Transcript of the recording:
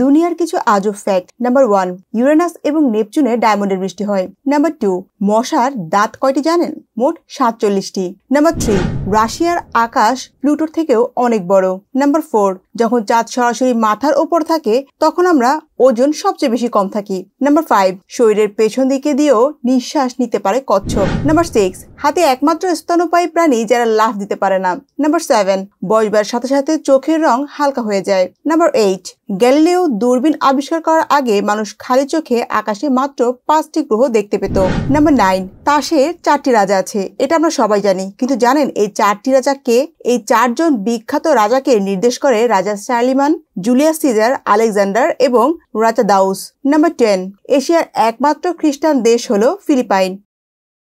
দুনিয়ার কিছু আজব ফ্যাক্ট নাম্বার ওয়ান ইউরেনাস এবং নেপচুনে ডায়মন্ডের বৃষ্টি হয় নাম্বার টু মশার দাঁত কয়টি জানেন মোট সাতচল্লিশটি নাম্বার থ্রি রাশিয়ার আকাশ প্লুটোর থেকেও অনেক বড় নাম্বার ফোর যখন চাঁদ সরাসরি মাথার ওপর থাকে তখন আমরা ওজন সবচেয়ে বেশি কম থাকি নাম্বার ফাইভ শরীরের পেছন দিকে দিয়েও নিঃশ্বাস নিতে পারে কচ্ছ নাম্বার সিক্স হাতে একমাত্র স্তনপায়ী প্রাণী যারা লাফ দিতে পারে না নাম্বার সেভেন বসবার সাথে সাথে চোখের রং হালকা হয়ে যায় নাম্বার এইট গ্যালিলিও দূরবীন আবিষ্কার করার আগে মানুষ খালি চোখে আকাশে মাত্র পাঁচটি গ্রহ দেখতে পেত নাম্বার নাইন তাসের চারটি রাজা আছে এটা আমরা সবাই জানি কিন্তু জানেন এই চারটি রাজাকে এই চারজন বিখ্যাত রাজাকে নির্দেশ করে রাজা শার্লিমান জুলিয়াস সিজার আলেকজান্ডার এবং রাজা দাউস নাম্বার টেন এশিয়ার একমাত্র খ্রিস্টান দেশ হল ফিলিপাইন